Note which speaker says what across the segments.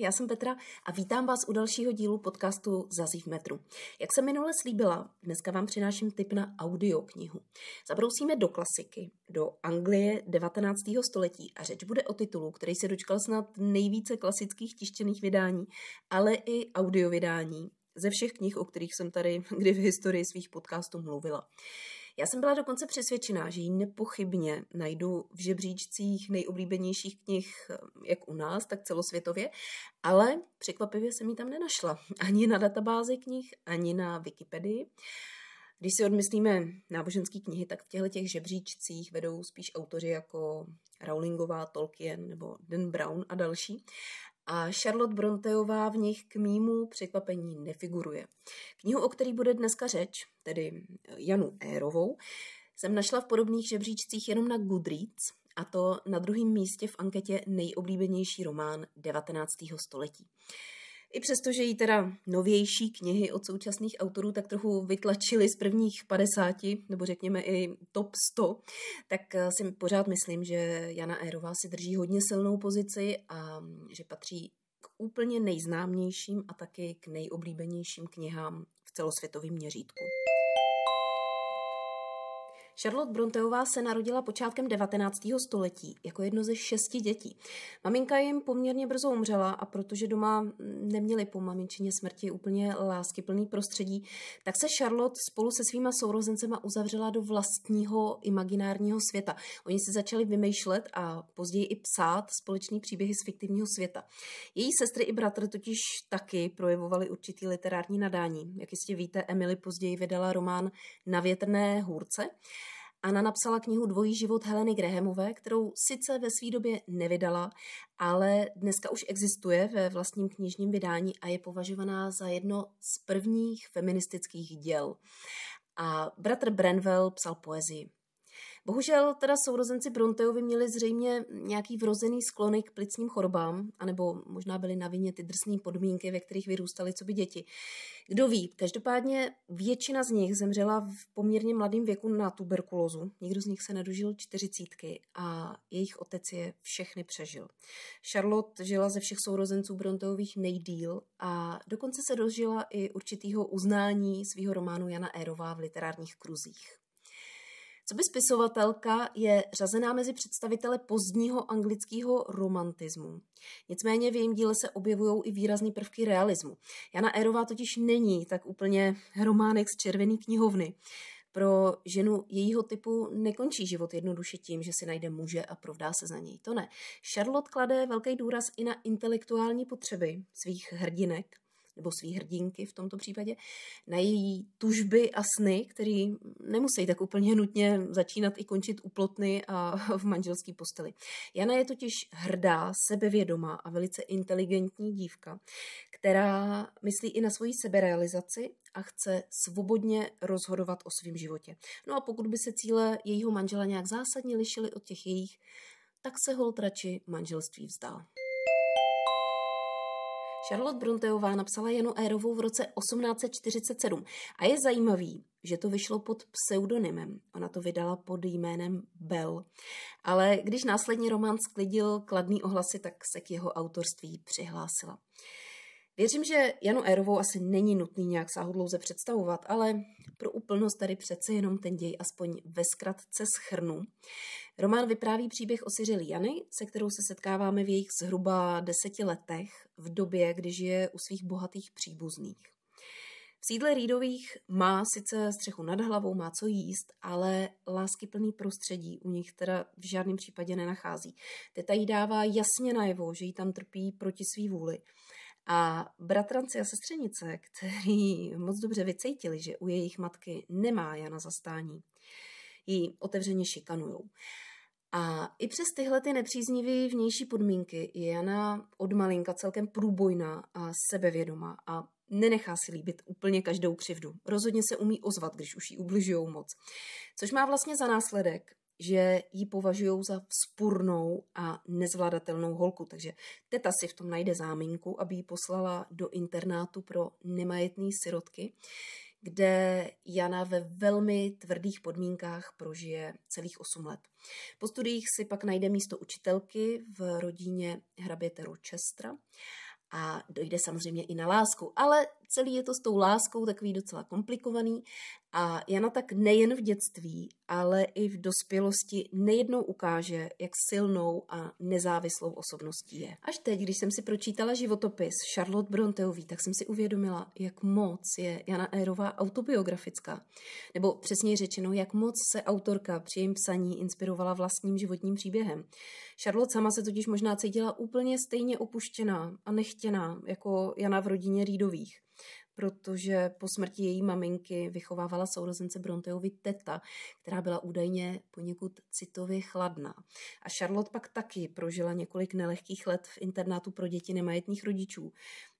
Speaker 1: já jsem Petra a vítám vás u dalšího dílu podcastu Zazí v metru. Jak jsem minule slíbila, dneska vám přináším tip na audioknihu. Zabrousíme do klasiky, do Anglie 19. století a řeč bude o titulu, který se dočkal snad nejvíce klasických tištěných vydání, ale i audiovydání ze všech knih, o kterých jsem tady kdy v historii svých podcastů mluvila. Já jsem byla dokonce přesvědčená, že ji nepochybně najdu v žebříčcích nejoblíbenějších knih eh, jak u nás, tak celosvětově, ale překvapivě jsem ji tam nenašla. Ani na databázi knih, ani na Wikipedii. Když si odmyslíme náboženské knihy, tak v těchto těch žebříčcích vedou spíš autoři jako Rowlingová, Tolkien nebo Dan Brown a další a Charlotte Bronteová v nich k mýmu překvapení nefiguruje. Knihu, o který bude dneska řeč, tedy Janu Érovou, jsem našla v podobných žebříčcích jenom na Goodreads, a to na druhém místě v anketě nejoblíbenější román 19. století. I přesto, že jí teda novější knihy od současných autorů tak trochu vytlačily z prvních 50, nebo řekněme i top 100, tak eh, si pořád myslím, že Jana Érová si drží hodně silnou pozici a mm, že patří k úplně nejznámějším a taky k nejoblíbenějším knihám v celosvětovém měřítku. Charlotte Bronteová se narodila počátkem 19. století jako jedno ze šesti dětí. Maminka jim poměrně brzo umřela a protože doma neměli po maminčině smrti úplně láskyplný prostředí, tak se Charlotte spolu se svýma sourozencema uzavřela do vlastního imaginárního světa. Oni si začali vymýšlet a později i psát společný příběhy z fiktivního světa. Její sestry i bratr totiž taky projevovali určitý literární nadání. Jak jistě víte, Emily později vydala román Na větrné hůrce Anna napsala knihu Dvojí život Heleny Grahamové, kterou sice ve své době nevydala, ale dneska už existuje ve vlastním knižním vydání a je považovaná za jedno z prvních feministických děl. A bratr Brenwell psal poezii. Bohužel teda sourozenci Bronteovi měli zřejmě nějaký vrozený sklony k plicním chorobám, anebo možná byly na vině ty drsné podmínky, ve kterých vyrůstaly co by děti. Kdo ví, každopádně většina z nich zemřela v poměrně mladém věku na tuberkulózu. Nikdo z nich se nedožil čtyřicítky a jejich otec je všechny přežil. Charlotte žila ze všech sourozenců Bronteových nejdíl a dokonce se dožila i určitého uznání svého románu Jana Érová v literárních kruzích. Co by spisovatelka je řazená mezi představitele pozdního anglického romantismu. Nicméně v jejím díle se objevují i výrazné prvky realismu. Jana Erová totiž není tak úplně románek z červené knihovny. Pro ženu jejího typu nekončí život jednoduše tím, že si najde muže a provdá se za něj. To ne. Charlotte klade velký důraz i na intelektuální potřeby svých hrdinek – nebo svý hrdinky v tomto případě, na její tužby a sny, které nemusí tak úplně nutně začínat i končit plotny a v manželský posteli. Jana je totiž hrdá, sebevědomá a velice inteligentní dívka, která myslí i na svoji seberealizaci a chce svobodně rozhodovat o svém životě. No a pokud by se cíle jejího manžela nějak zásadně lišily od těch jejich, tak se holtrači manželství vzdal. Charlotte Bronteová napsala Janu Érovou v roce 1847 a je zajímavý, že to vyšlo pod pseudonymem. Ona to vydala pod jménem Bell. Ale když následně román sklidil kladný ohlasy, tak se k jeho autorství přihlásila. Věřím, že Janu Erovou asi není nutný nějak sáhodlouze představovat, ale pro úplnost tady přece jenom ten děj aspoň ve zkratce schrnu. Román vypráví příběh o Syřili Jany, se kterou se setkáváme v jejich zhruba deseti letech, v době, kdy žije u svých bohatých příbuzných. V sídle Rýdových má sice střechu nad hlavou, má co jíst, ale láskyplný prostředí u nich teda v žádném případě nenachází. Teta jí dává jasně najevo, že jí tam trpí proti svý vůli a bratranci a sestřenice, kteří moc dobře vycítili, že u jejich matky nemá Jana zastání, ji otevřeně šikanujou. A i přes tyhle ty nepříznivé vnější podmínky je Jana od malinka celkem průbojná a sebevědomá a nenechá si líbit úplně každou křivdu. Rozhodně se umí ozvat, když už jí ubližují moc. Což má vlastně za následek, že ji považují za vzpurnou a nezvladatelnou holku. Takže teta si v tom najde záminku, aby ji poslala do internátu pro nemajetné sirotky, kde Jana ve velmi tvrdých podmínkách prožije celých 8 let. Po studiích si pak najde místo učitelky v rodině hraběte Rochestra a dojde samozřejmě i na lásku, ale celý je to s tou láskou takový docela komplikovaný a Jana tak nejen v dětství, ale i v dospělosti nejednou ukáže, jak silnou a nezávislou osobností je. Až teď, když jsem si pročítala životopis Charlotte Bronteový, tak jsem si uvědomila, jak moc je Jana Érová autobiografická. Nebo přesně řečeno, jak moc se autorka při jejím psaní inspirovala vlastním životním příběhem. Charlotte sama se totiž možná cítila úplně stejně opuštěná a nechtěná jako Jana v rodině Rýdových protože po smrti její maminky vychovávala sourozence Bronteovi teta, která byla údajně poněkud citově chladná. A Charlotte pak taky prožila několik nelehkých let v internátu pro děti nemajetných rodičů,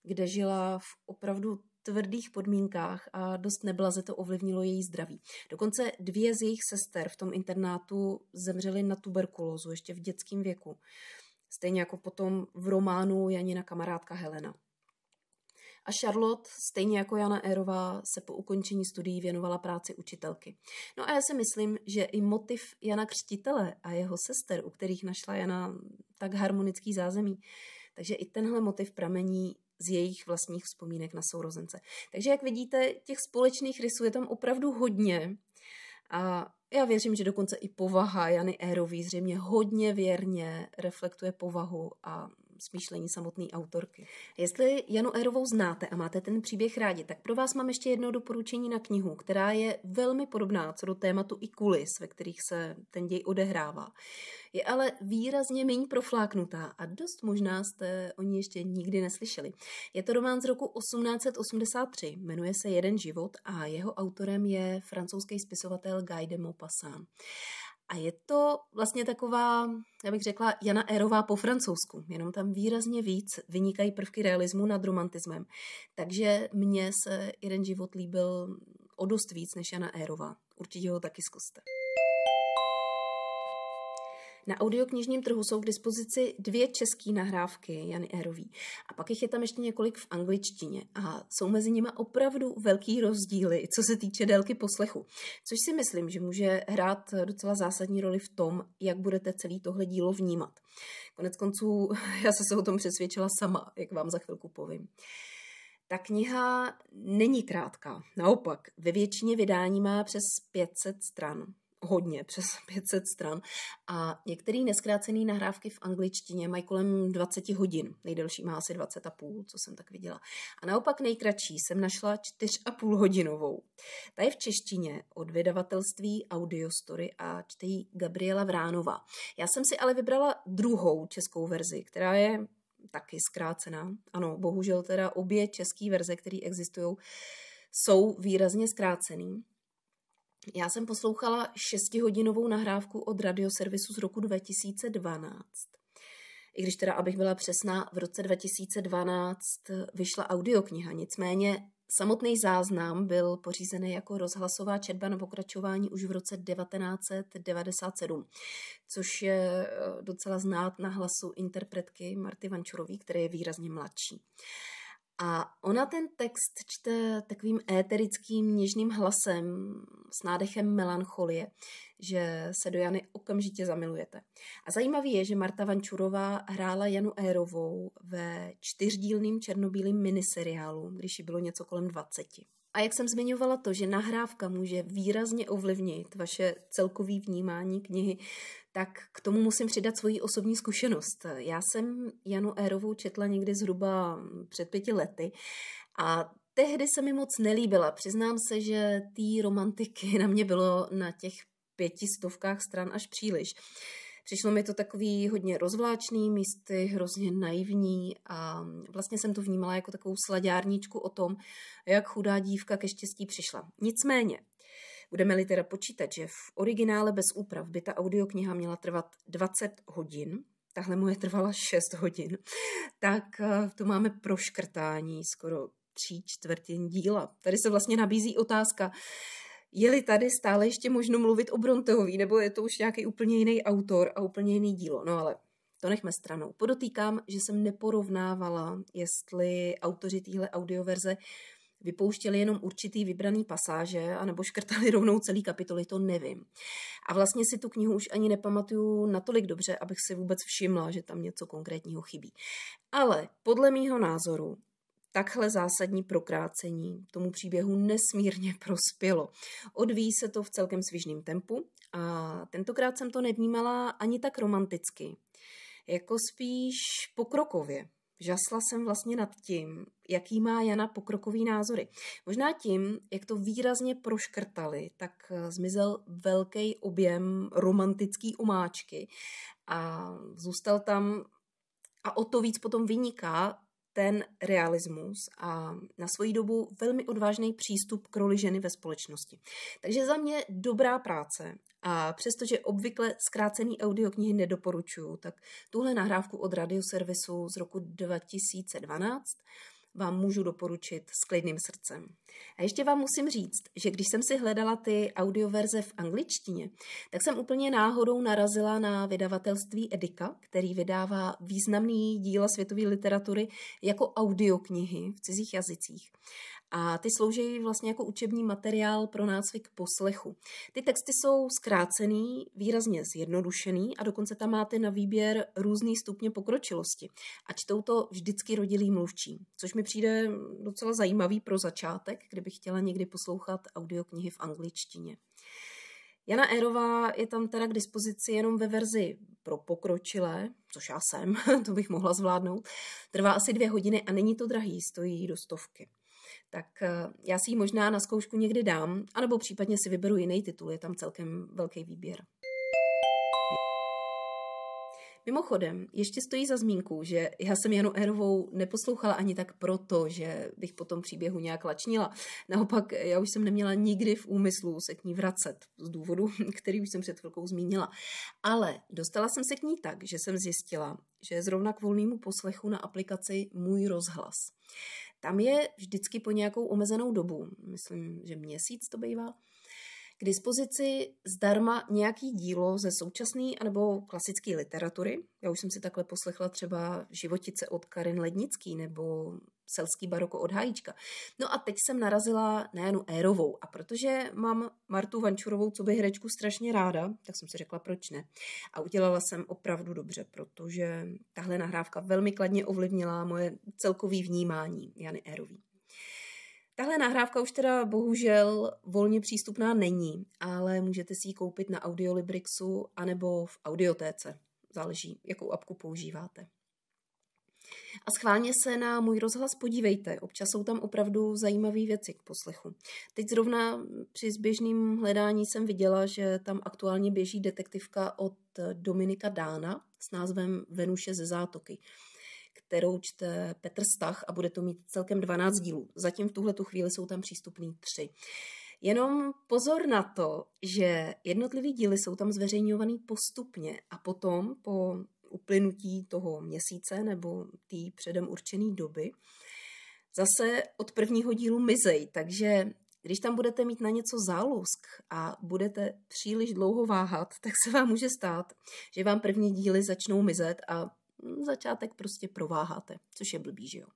Speaker 1: kde žila v opravdu tvrdých podmínkách a dost neblaze to ovlivnilo její zdraví. Dokonce dvě z jejich sester v tom internátu zemřely na tuberkulózu ještě v dětském věku. Stejně jako potom v románu Janina kamarádka Helena. A Charlotte, stejně jako Jana Erová, se po ukončení studií věnovala práci učitelky. No a já si myslím, že i motiv Jana Křtitele a jeho sester, u kterých našla Jana tak harmonický zázemí, takže i tenhle motiv pramení z jejich vlastních vzpomínek na sourozence. Takže jak vidíte, těch společných rysů je tam opravdu hodně a já věřím, že dokonce i povaha Jany Érový zřejmě hodně věrně reflektuje povahu a smýšlení samotné autorky. Jestli Janu Erovou znáte a máte ten příběh rádi, tak pro vás mám ještě jedno doporučení na knihu, která je velmi podobná co do tématu i kulis, ve kterých se ten děj odehrává. Je ale výrazně méně profláknutá a dost možná jste o ní ještě nikdy neslyšeli. Je to román z roku 1883, jmenuje se Jeden život a jeho autorem je francouzský spisovatel Guy de Maupassant. A je to vlastně taková, já bych řekla, Jana Erová po francouzsku, jenom tam výrazně víc vynikají prvky realismu nad romantismem. Takže mně se jeden život líbil o dost víc než Jana Erová. Určitě ho taky zkuste. Na audioknižním trhu jsou k dispozici dvě české nahrávky Jany Érový a pak jich je tam ještě několik v angličtině a jsou mezi nimi opravdu velký rozdíly, co se týče délky poslechu, což si myslím, že může hrát docela zásadní roli v tom, jak budete celý tohle dílo vnímat. Konec konců já se o tom přesvědčila sama, jak vám za chvilku povím. Ta kniha není krátká, naopak, ve většině vydání má přes 500 stran hodně, přes 500 stran. A některé neskrácené nahrávky v angličtině mají kolem 20 hodin. Nejdelší má asi 20 a půl, co jsem tak viděla. A naopak nejkratší jsem našla 4,5 hodinovou. Ta je v češtině od vydavatelství Audiostory a čtejí Gabriela Vránova. Já jsem si ale vybrala druhou českou verzi, která je taky zkrácená. Ano, bohužel teda obě české verze, které existují, jsou výrazně zkrácený. Já jsem poslouchala šestihodinovou nahrávku od radioservisu z roku 2012. I když teda, abych byla přesná, v roce 2012 vyšla audiokniha, nicméně samotný záznam byl pořízený jako rozhlasová četba na pokračování už v roce 1997, což je eh, docela znát na hlasu interpretky Marty Vančurový, který je výrazně mladší. Uh, a ona ten text čte takovým éterickým, něžným hlasem s nádechem melancholie, že se do Jany okamžitě zamilujete. A zajímavé je, že Marta Vančurová hrála Janu Érovou ve čtyřdílným černobílým miniseriálu, když jí bylo něco kolem 20. A jak jsem zmiňovala to, že nahrávka může výrazně ovlivnit vaše celkové vnímání knihy, tak k tomu musím přidat svoji osobní zkušenost. Já jsem Janu Érovou četla někdy zhruba před pěti lety a tehdy se mi moc nelíbila. Přiznám se, že té romantiky na mě bylo na těch pěti stovkách stran až příliš. Přišlo mi to takový hodně rozvláčný, místy hrozně naivní a vlastně jsem to vnímala jako takovou sladěrníčku o tom, jak chudá dívka ke štěstí přišla. Nicméně, budeme-li teda počítat, že v originále bez úprav by ta audiokniha měla trvat 20 hodin, tahle moje trvala 6 hodin, tak eh, tu máme proškrtání skoro tří čtvrtin díla. Tady se vlastně nabízí otázka, je-li tady stále ještě možno mluvit o Bronteovi, nebo je to už nějaký úplně jiný autor a úplně jiný dílo. No ale to nechme stranou. Podotýkám, že jsem neporovnávala, jestli autoři téhle audioverze vypouštěli jenom určitý vybraný pasáže, anebo škrtali rovnou celý kapitoly, to nevím. A vlastně si tu knihu už ani nepamatuju natolik dobře, abych si vůbec všimla, že tam něco konkrétního chybí. Ale podle mýho názoru Takhle zásadní prokrácení tomu příběhu nesmírně prospělo. Odvíjí se to v celkem svižným tempu a tentokrát jsem to nevnímala ani tak romanticky, jako spíš pokrokově. Žasla jsem vlastně nad tím, jaký má Jana pokrokový názory. Možná tím, jak to výrazně proškrtali, tak eh, zmizel velký objem romantický omáčky a zůstal tam a o to víc potom vyniká ten realismus a na svoji dobu velmi odvážný přístup k roli ženy ve společnosti. Takže za mě dobrá práce a přestože obvykle zkrácený audioknihy nedoporučuju, tak tuhle nahrávku od radioservisu z roku 2012 vám můžu doporučit s klidným srdcem. A ještě vám musím říct, že když jsem si hledala ty audioverze v angličtině, tak jsem úplně náhodou narazila na vydavatelství Edika, který vydává významný díla světové literatury jako audioknihy v cizích jazycích a ty slouží vlastně jako učební materiál pro nácvik poslechu. Ty texty jsou zkrácený, výrazně zjednodušený a dokonce tam máte na výběr různý stupně pokročilosti. A čtou to vždycky rodilý mluvčí, což mi přijde docela zajímavý pro začátek, kdybych chtěla někdy poslouchat audioknihy v angličtině. Jana Erová je tam teda k dispozici jenom ve verzi pro pokročilé, což já jsem, to bych mohla zvládnout. Trvá asi dvě hodiny a není to drahý, stojí do stovky tak eh, já si ji možná na zkoušku někdy dám, anebo případně si vyberu jiný titul, je tam celkem velký výběr. Mimochodem, ještě stojí za zmínku, že já jsem Janu Erovou neposlouchala ani tak proto, že bych po tom příběhu nějak lačnila. Naopak, já už jsem neměla nikdy v úmyslu se k ní vracet z důvodu, který už jsem před chvilkou zmínila. Ale dostala jsem se k ní tak, že jsem zjistila, že je zrovna k volnému poslechu na aplikaci Můj rozhlas. Tam je vždycky po nějakou omezenou dobu, myslím, že měsíc to bývá, k dispozici zdarma nějaký dílo ze současné anebo klasické literatury. Já už jsem si takhle poslechla třeba Životice od Karin Lednický nebo Selský baroko od Hajíčka. No a teď jsem narazila na Janu Érovou a protože mám Martu Vančurovou, co by herečku strašně ráda, tak jsem si řekla, proč ne. A udělala jsem opravdu dobře, protože tahle nahrávka velmi kladně ovlivnila moje celkový vnímání Jany Érový. Tahle nahrávka už teda bohužel volně přístupná není, ale můžete si ji koupit na Audiolibrixu anebo v audiotéce. Záleží, jakou apku používáte. A schválně se na můj rozhlas podívejte, občas jsou tam opravdu zajímavé věci k poslechu. Teď zrovna při zběžném hledání jsem viděla, že tam aktuálně běží detektivka od Dominika Dána s názvem Venuše ze zátoky kterou čte Petr Stach a bude to mít celkem 12 dílů. Zatím v tuhle chvíli jsou tam přístupný tři. Jenom pozor na to, že jednotlivý díly jsou tam zveřejňovaný postupně a potom po uplynutí toho měsíce nebo té předem určené doby zase od prvního dílu mizej, takže když tam budete mít na něco zálusk a budete příliš dlouho váhat, tak se vám může stát, že vám první díly začnou mizet a začátek prostě prováháte, což je blbý, že jo.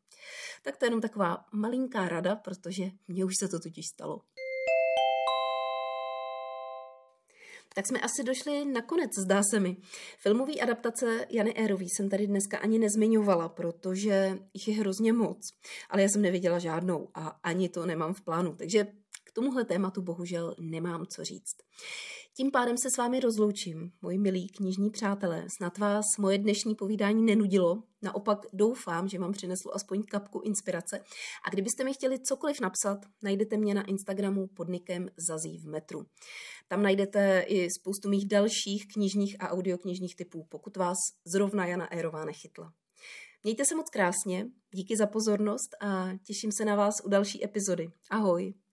Speaker 1: Tak to je jenom taková malinká rada, protože mně už se to totiž stalo. Tak jsme asi došli na konec, zdá se mi. Filmový adaptace Jany Érový jsem tady dneska ani nezmiňovala, protože jich je hrozně moc, ale já jsem neviděla žádnou a ani to nemám v plánu, takže tomuhle tématu bohužel nemám co říct. Tím pádem se s vámi rozloučím, moji milí knižní přátelé. Snad vás moje dnešní povídání nenudilo, naopak doufám, že vám přineslo aspoň kapku inspirace. A kdybyste mi chtěli cokoliv napsat, najdete mě na Instagramu pod nikem Zazí v metru. Tam najdete i spoustu mých dalších knižních a audioknižních typů, pokud vás zrovna Jana Érová nechytla. Mějte se moc krásně, díky za pozornost a těším se na vás u další epizody. Ahoj!